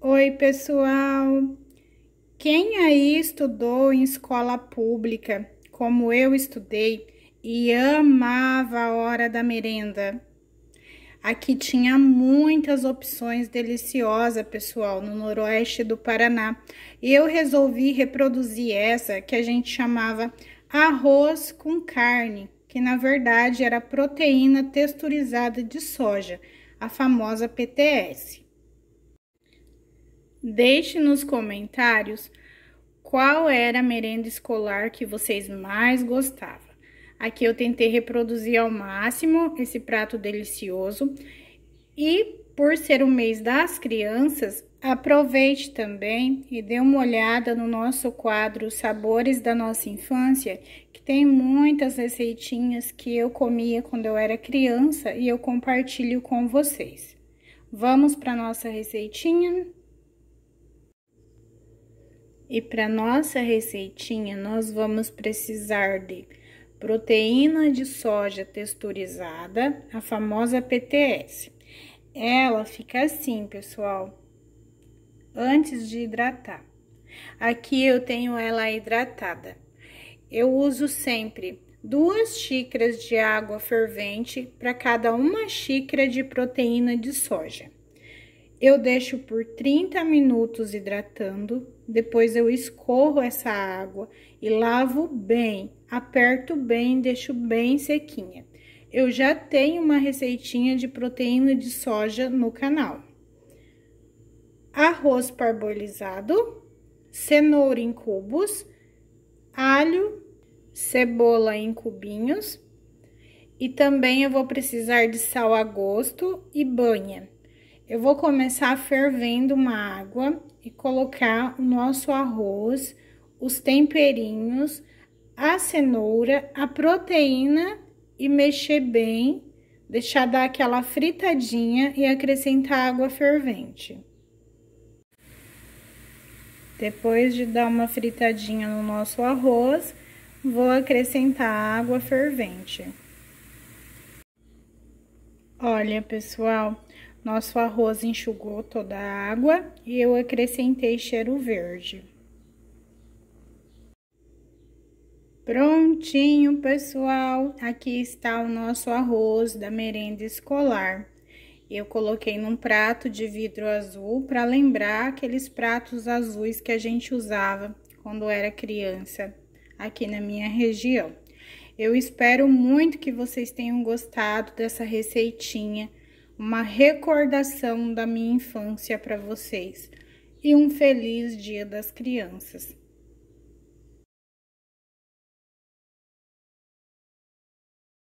Oi, pessoal! Quem aí estudou em escola pública, como eu estudei, e amava a hora da merenda? Aqui tinha muitas opções deliciosas, pessoal, no noroeste do Paraná. E eu resolvi reproduzir essa que a gente chamava arroz com carne, que na verdade era proteína texturizada de soja, a famosa PTS. Deixe nos comentários qual era a merenda escolar que vocês mais gostavam. Aqui eu tentei reproduzir ao máximo esse prato delicioso. E por ser o mês das crianças, aproveite também e dê uma olhada no nosso quadro Sabores da Nossa Infância, que tem muitas receitinhas que eu comia quando eu era criança e eu compartilho com vocês. Vamos para nossa receitinha? E para nossa receitinha, nós vamos precisar de proteína de soja texturizada, a famosa PTS. Ela fica assim, pessoal, antes de hidratar. Aqui eu tenho ela hidratada. Eu uso sempre duas xícaras de água fervente para cada uma xícara de proteína de soja. Eu deixo por 30 minutos hidratando, depois eu escorro essa água e lavo bem, aperto bem, deixo bem sequinha. Eu já tenho uma receitinha de proteína de soja no canal. Arroz parbolizado, cenoura em cubos, alho, cebola em cubinhos e também eu vou precisar de sal a gosto e banha. Eu vou começar fervendo uma água e colocar o nosso arroz, os temperinhos, a cenoura, a proteína e mexer bem, deixar dar aquela fritadinha e acrescentar água fervente. Depois de dar uma fritadinha no nosso arroz, vou acrescentar água fervente. Olha, pessoal, nosso arroz enxugou toda a água e eu acrescentei cheiro verde. Prontinho, pessoal! Aqui está o nosso arroz da merenda escolar. Eu coloquei num prato de vidro azul para lembrar aqueles pratos azuis que a gente usava quando era criança aqui na minha região. Eu espero muito que vocês tenham gostado dessa receitinha uma recordação da minha infância para vocês e um feliz Dia das Crianças.